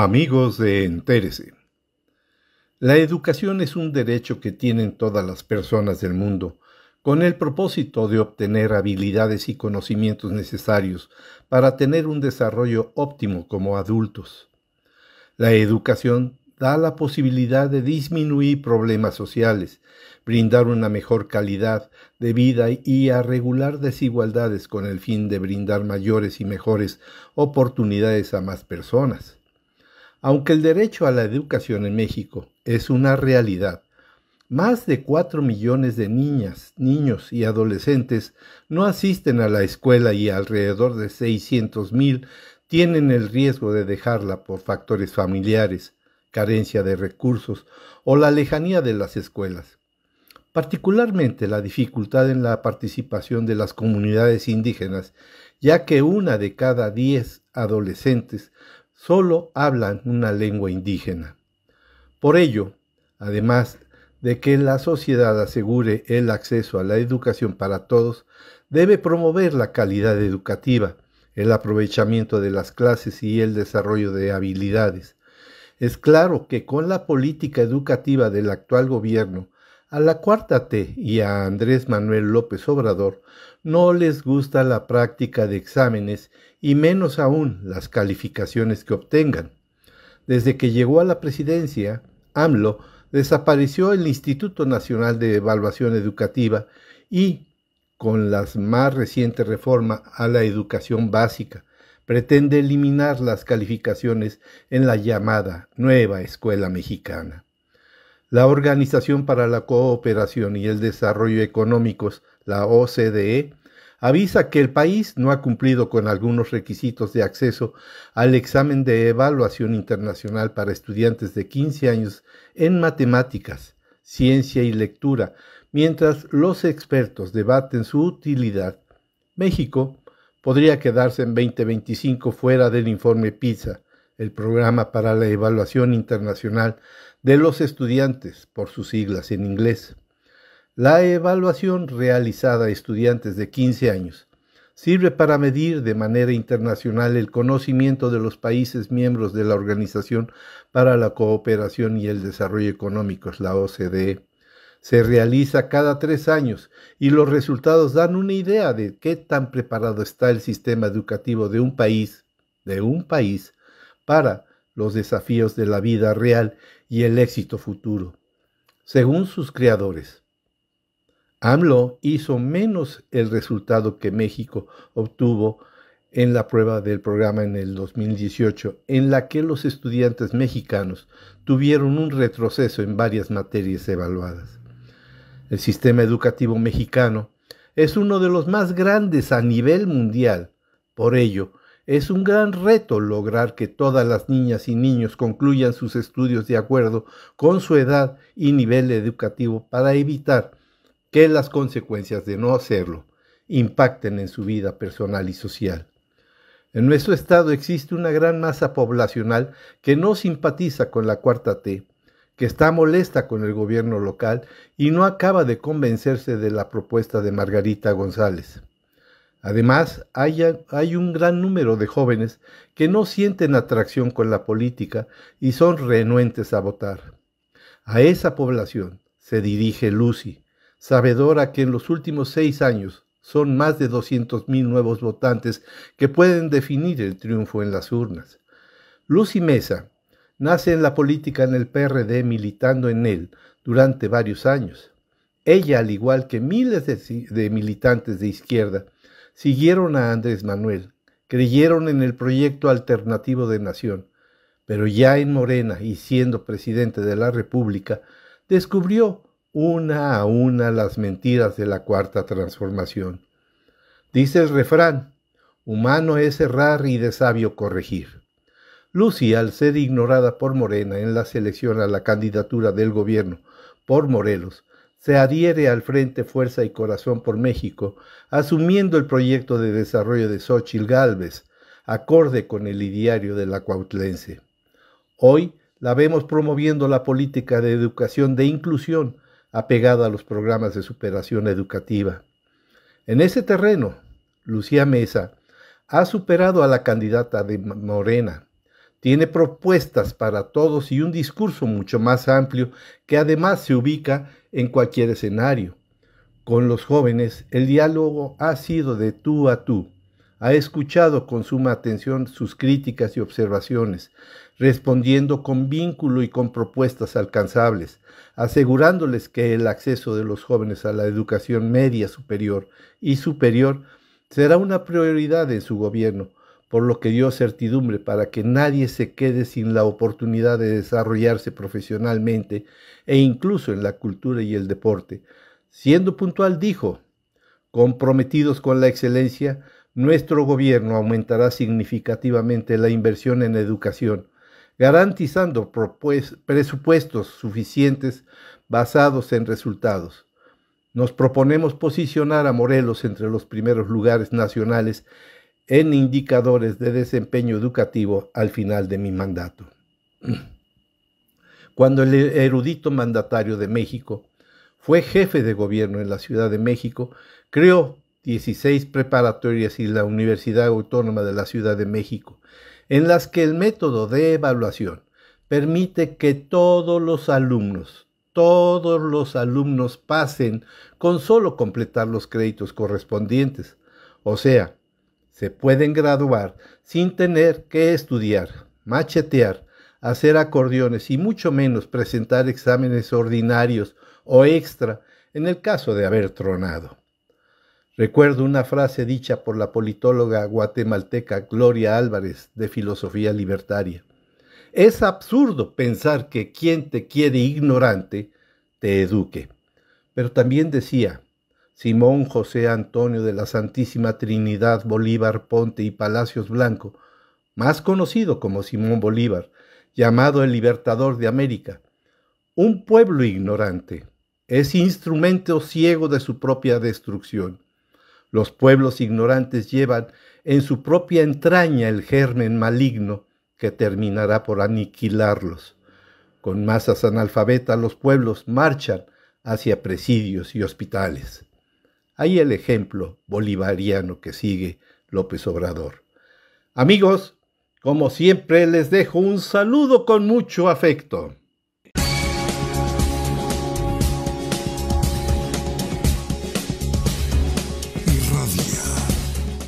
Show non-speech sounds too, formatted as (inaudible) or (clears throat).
Amigos de Entérese. La educación es un derecho que tienen todas las personas del mundo, con el propósito de obtener habilidades y conocimientos necesarios para tener un desarrollo óptimo como adultos. La educación da la posibilidad de disminuir problemas sociales, brindar una mejor calidad de vida y a regular desigualdades con el fin de brindar mayores y mejores oportunidades a más personas. Aunque el derecho a la educación en México es una realidad, más de 4 millones de niñas, niños y adolescentes no asisten a la escuela y alrededor de 600 mil tienen el riesgo de dejarla por factores familiares, carencia de recursos o la lejanía de las escuelas. Particularmente la dificultad en la participación de las comunidades indígenas, ya que una de cada diez adolescentes solo hablan una lengua indígena. Por ello, además de que la sociedad asegure el acceso a la educación para todos, debe promover la calidad educativa, el aprovechamiento de las clases y el desarrollo de habilidades. Es claro que con la política educativa del actual gobierno a la cuarta T y a Andrés Manuel López Obrador no les gusta la práctica de exámenes y menos aún las calificaciones que obtengan. Desde que llegó a la presidencia, AMLO desapareció el Instituto Nacional de Evaluación Educativa y, con la más reciente reforma a la educación básica, pretende eliminar las calificaciones en la llamada nueva escuela mexicana. La Organización para la Cooperación y el Desarrollo Económicos, la OCDE, avisa que el país no ha cumplido con algunos requisitos de acceso al examen de evaluación internacional para estudiantes de 15 años en matemáticas, ciencia y lectura, mientras los expertos debaten su utilidad. México podría quedarse en 2025 fuera del informe PISA, el Programa para la Evaluación Internacional de los Estudiantes, por sus siglas en inglés. La evaluación realizada a estudiantes de 15 años sirve para medir de manera internacional el conocimiento de los países miembros de la Organización para la Cooperación y el Desarrollo Económico, la OCDE. Se realiza cada tres años y los resultados dan una idea de qué tan preparado está el sistema educativo de un país, de un país, para los desafíos de la vida real y el éxito futuro, según sus creadores. AMLO hizo menos el resultado que México obtuvo en la prueba del programa en el 2018, en la que los estudiantes mexicanos tuvieron un retroceso en varias materias evaluadas. El sistema educativo mexicano es uno de los más grandes a nivel mundial. Por ello, es un gran reto lograr que todas las niñas y niños concluyan sus estudios de acuerdo con su edad y nivel educativo para evitar que las consecuencias de no hacerlo impacten en su vida personal y social. En nuestro estado existe una gran masa poblacional que no simpatiza con la cuarta T, que está molesta con el gobierno local y no acaba de convencerse de la propuesta de Margarita González. Además, hay, un gran número de jóvenes que no sienten atracción con la política y son renuentes a votar. A esa población se dirige Lucy, sabedora que en los últimos seis años son más de 200.000 nuevos votantes que pueden definir el triunfo en las urnas. Lucy Mesa nace en la política en el PRD militando en él durante varios años. Ella, al igual que miles de militantes de izquierda, siguieron a Andrés Manuel, creyeron en el proyecto alternativo de nación, pero ya en Morena y siendo presidente de la República, descubrió una a una las mentiras de la cuarta transformación. Dice el refrán, humano es errar y de sabio corregir. Lucy, al ser ignorada por Morena en la selección a la candidatura del gobierno por Morelos, se adhiere al Frente Fuerza y Corazón por México, asumiendo el proyecto de desarrollo de Xochitl Galvez, acorde con el ideario de la Cuautlense. Hoy la vemos promoviendo la política de educación de inclusión apegada a los programas de superación educativa. En ese terreno, Lucía Mesa ha superado a la candidata de Morena, tiene propuestas para todos y un discurso mucho más amplio que además se ubica en cualquier escenario. Con los jóvenes el diálogo ha sido de tú a tú. Ha escuchado con suma atención sus críticas y observaciones, respondiendo con vínculo y con propuestas alcanzables, asegurándoles que el acceso de los jóvenes a la educación media superior y superior será una prioridad en su gobierno, por lo que dio certidumbre para que nadie se quede sin la oportunidad de desarrollarse profesionalmente e incluso en la cultura y el deporte. Siendo puntual, dijo, comprometidos con la excelencia, nuestro gobierno aumentará significativamente la inversión en educación, garantizando presupuestos suficientes basados en resultados. Nos proponemos posicionar a Morelos entre los primeros lugares nacionales en indicadores de desempeño educativo al final de mi mandato. (clears throat) Cuando el erudito mandatario de México fue jefe de gobierno en la Ciudad de México, creó 16 preparatorias y la Universidad Autónoma de la Ciudad de México, en las que el método de evaluación permite que todos los alumnos, todos los alumnos pasen con solo completar los créditos correspondientes. O sea, se pueden graduar sin tener que estudiar, machetear, hacer acordeones y mucho menos presentar exámenes ordinarios o extra en el caso de haber tronado. Recuerdo una frase dicha por la politóloga guatemalteca Gloria Álvarez de Filosofía Libertaria. Es absurdo pensar que quien te quiere ignorante te eduque. Pero también decía, Simón José Antonio de la Santísima Trinidad Bolívar Ponte y Palacios Blanco, más conocido como Simón Bolívar, llamado el Libertador de América, un pueblo ignorante, es instrumento ciego de su propia destrucción. Los pueblos ignorantes llevan en su propia entraña el germen maligno que terminará por aniquilarlos. Con masas analfabetas los pueblos marchan hacia presidios y hospitales. Ahí el ejemplo bolivariano que sigue López Obrador. Amigos, como siempre les dejo un saludo con mucho afecto.